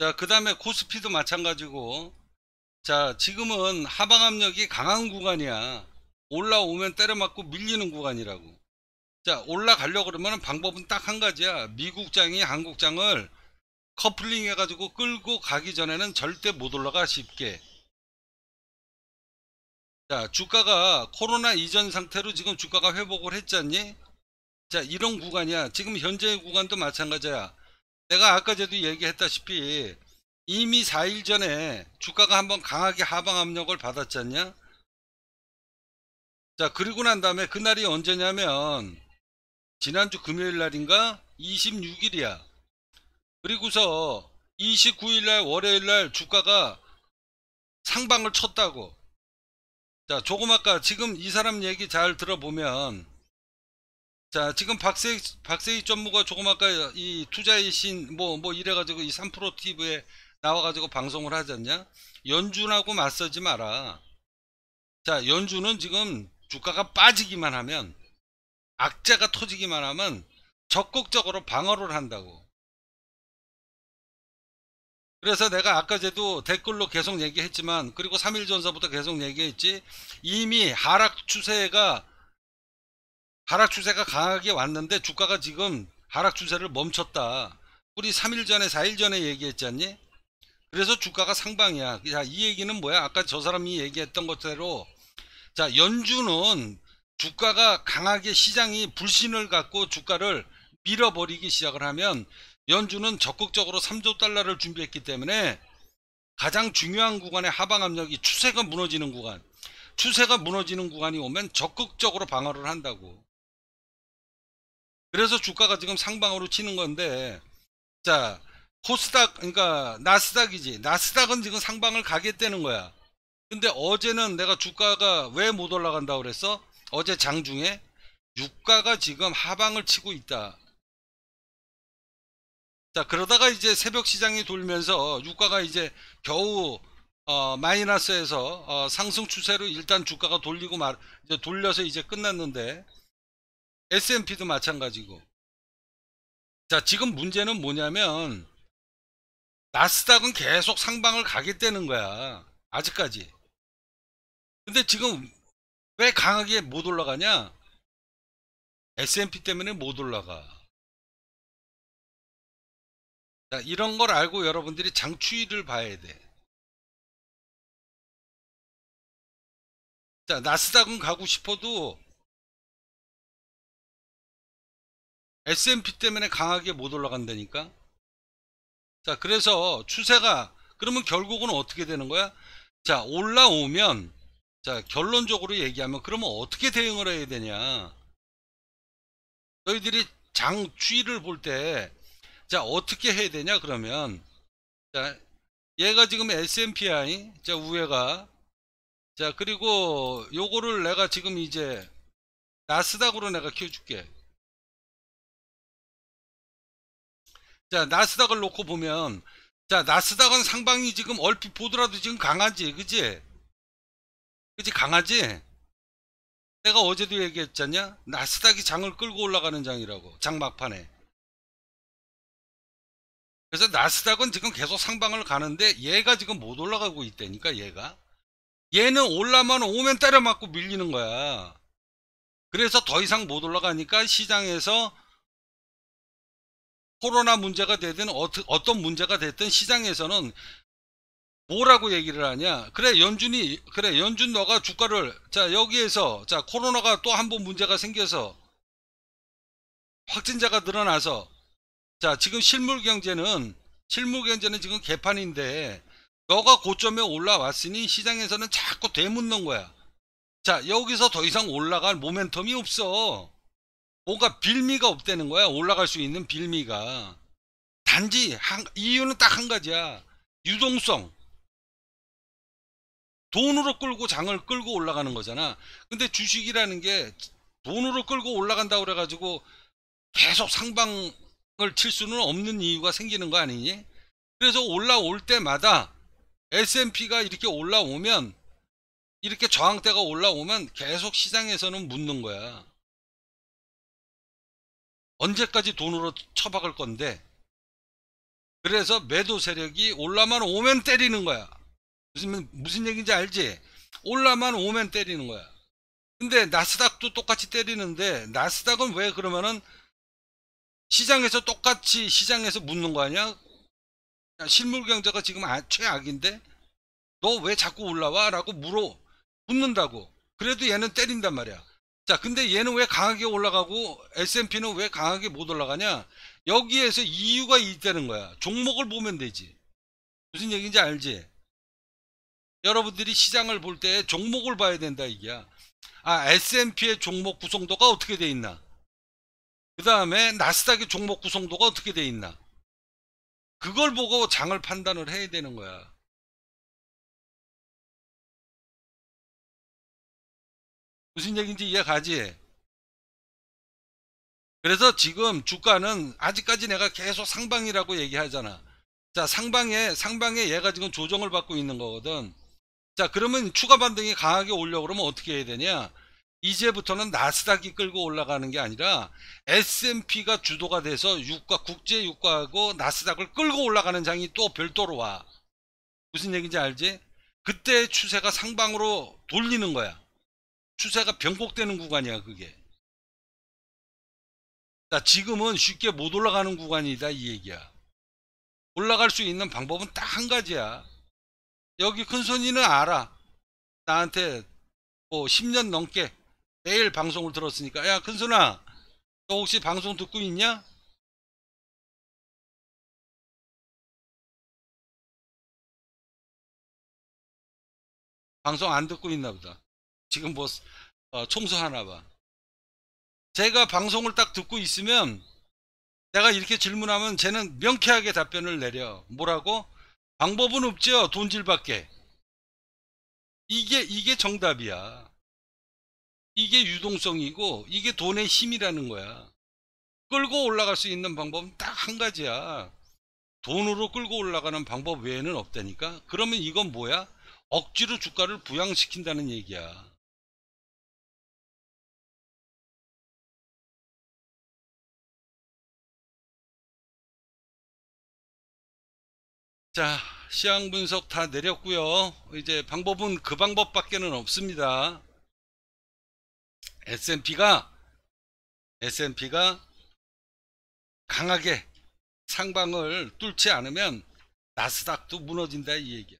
자, 그 다음에 코스피도 마찬가지고, 자, 지금은 하방 압력이 강한 구간이야. 올라오면 때려맞고 밀리는 구간이라고. 자, 올라가려 그러면 방법은 딱 한 가지야. 미국장이 한국장을 커플링 해가지고 끌고 가기 전에는 절대 못 올라가 쉽게. 자, 주가가 코로나 이전 상태로 지금 주가가 회복을 했잖니? 자, 이런 구간이야. 지금 현재의 구간도 마찬가지야. 내가 아까 저도 얘기했다시피 이미 4일 전에 주가가 한번 강하게 하방 압력을 받았지않냐자 그리고 난 다음에 그날이 언제냐면 지난주 금요일 날인가 26일이야 그리고서 29일 날 월요일 날 주가가 상방을 쳤다고 자 조금 아까 지금 이 사람 얘기 잘 들어보면 자, 지금 박세희, 박세희 전무가 조금 아까 이 투자의 신, 뭐, 뭐 이래가지고 이 3프로 TV에 나와가지고 방송을 하잖냐? 연준하고 맞서지 마라. 자, 연준은 지금 주가가 빠지기만 하면, 악재가 터지기만 하면 적극적으로 방어를 한다고. 그래서 내가 아까 제도 댓글로 계속 얘기했지만 그리고 3일 전서부터 계속 얘기했지 이미 하락 추세가 하락 추세가 강하게 왔는데 주가가 지금 하락 추세를 멈췄다. 우리 3일 전에 4일 전에 얘기했지 않니? 그래서 주가가 상방이야. 자, 이 얘기는 뭐야? 아까 저 사람이 얘기했던 것대로 자, 연준은 주가가 강하게 시장이 불신을 갖고 주가를 밀어버리기 시작을 하면 연준은 적극적으로 3조 달러를 준비했기 때문에 가장 중요한 구간의 하방 압력이 추세가 무너지는 구간 추세가 무너지는 구간이 오면 적극적으로 방어를 한다고 그래서 주가가 지금 상방으로 치는 건데 자 코스닥 그러니까 나스닥이지 나스닥은 지금 상방을 가게되는 거야 근데 어제는 내가 주가가 왜 못 올라간다고 그랬어 어제 장중에 유가가 지금 하방을 치고 있다 자 그러다가 이제 새벽 시장이 돌면서 유가가 이제 겨우 어, 마이너스에서 어, 상승 추세로 일단 주가가 돌리고 말 이제 돌려서 이제 끝났는데 S&P도 마찬가지고. 자, 지금 문제는 뭐냐면 나스닥은 계속 상방을 가게되는 거야. 아직까지. 근데 지금 왜 강하게 못 올라가냐? S&P 때문에 못 올라가. 자, 이런 걸 알고 여러분들이 장추위를 봐야 돼. 자, 나스닥은 가고 싶어도 S&P 때문에 강하게 못 올라간다니까. 자, 그래서 추세가 그러면 결국은 어떻게 되는 거야? 자, 올라오면 자, 결론적으로 얘기하면 그러면 어떻게 대응을 해야 되냐? 너희들이 장 추이를 볼 때 자, 어떻게 해야 되냐 그러면 자, 얘가 지금 S&P 자, 우회가 자, 그리고 요거를 내가 지금 이제 나스닥으로 내가 키워 줄게. 자, 나스닥을 놓고 보면 자, 나스닥은 상방이 지금 얼핏 보더라도 지금 강하지. 그지? 그지 강하지? 내가 어제도 얘기했잖냐? 나스닥이 장을 끌고 올라가는 장이라고. 장막판에. 그래서 나스닥은 지금 계속 상방을 가는데 얘가 지금 못 올라가고 있다니까 얘가 얘는 올라만 오면 때려 맞고 밀리는 거야 그래서 더 이상 못 올라가니까 시장에서 코로나 문제가 되든 어떤 문제가 됐든 시장에서는 뭐라고 얘기를 하냐 그래 연준이 그래 연준 너가 주가를 자 여기에서 자 코로나가 또 한 번 문제가 생겨서 확진자가 늘어나서 자 지금 실물 경제는 실물 경제는 지금 개판인데 너가 고점에 올라왔으니 시장에서는 자꾸 되묻는 거야 자 여기서 더 이상 올라갈 모멘텀이 없어 뭔가 빌미가 없다는 거야. 올라갈 수 있는 빌미가. 단지 한, 이유는 딱 한 가지야. 유동성. 돈으로 끌고 장을 끌고 올라가는 거잖아. 근데 주식이라는 게 돈으로 끌고 올라간다고 그래가지고 계속 상방을 칠 수는 없는 이유가 생기는 거 아니니? 그래서 올라올 때마다 S&P가 이렇게 올라오면 이렇게 저항대가 올라오면 계속 시장에서는 묻는 거야. 언제까지 돈으로 처박을 건데 그래서 매도 세력이 올라만 오면 때리는 거야 무슨 무슨 얘기인지 알지 올라만 오면 때리는 거야 근데 나스닥도 똑같이 때리는데 나스닥은 왜 그러면은 시장에서 똑같이 시장에서 묻는 거 아니야 실물 경제가 지금 아, 최악인데 너 왜 자꾸 올라와 라고 물어 묻는다고 그래도 얘는 때린단 말이야 자, 근데 얘는 왜 강하게 올라가고 S&P는 왜 강하게 못 올라가냐? 여기에서 이유가 있다는 거야. 종목을 보면 되지. 무슨 얘기인지 알지? 여러분들이 시장을 볼 때 종목을 봐야 된다 이게야. 아, S&P의 종목 구성도가 어떻게 돼 있나? 그 다음에 나스닥의 종목 구성도가 어떻게 돼 있나? 그걸 보고 장을 판단을 해야 되는 거야. 무슨 얘기인지 이해 가지? 그래서 지금 주가는 아직까지 내가 계속 상방이라고 얘기하잖아. 자, 상방에, 상방에 얘가 지금 조정을 받고 있는 거거든. 자, 그러면 추가 반등이 강하게 오려고 그러면 어떻게 해야 되냐? 이제부터는 나스닥이 끌고 올라가는 게 아니라 S&P가 주도가 돼서 유가 국제 유가하고 나스닥을 끌고 올라가는 장이 또 별도로 와. 무슨 얘기인지 알지? 그때 추세가 상방으로 돌리는 거야. 추세가 변곡되는 구간이야 그게 자, 그러니까 지금은 쉽게 못 올라가는 구간이다 이 얘기야 올라갈 수 있는 방법은 딱 한 가지야 여기 큰손이는 알아 나한테 뭐 10년 넘게 매일 방송을 들었으니까 야 큰손아 너 혹시 방송 듣고 있냐? 방송 안 듣고 있나 보다 지금 뭐 어, 총수 하나 봐. 제가 방송을 딱 듣고 있으면 내가 이렇게 질문하면 쟤는 명쾌하게 답변을 내려. 뭐라고? 방법은 없죠. 돈질밖에. 이게 이게 정답이야. 이게 유동성이고 이게 돈의 힘이라는 거야. 끌고 올라갈 수 있는 방법은 딱 한 가지야. 돈으로 끌고 올라가는 방법 외에는 없다니까. 그러면 이건 뭐야? 억지로 주가를 부양시킨다는 얘기야. 자시향 분석 다 내렸고요 이제 방법은 그 방법밖에는 없습니다 S&P가 S&P가 강하게 상방을 뚫지 않으면 나스닥도 무너진다 이 얘기야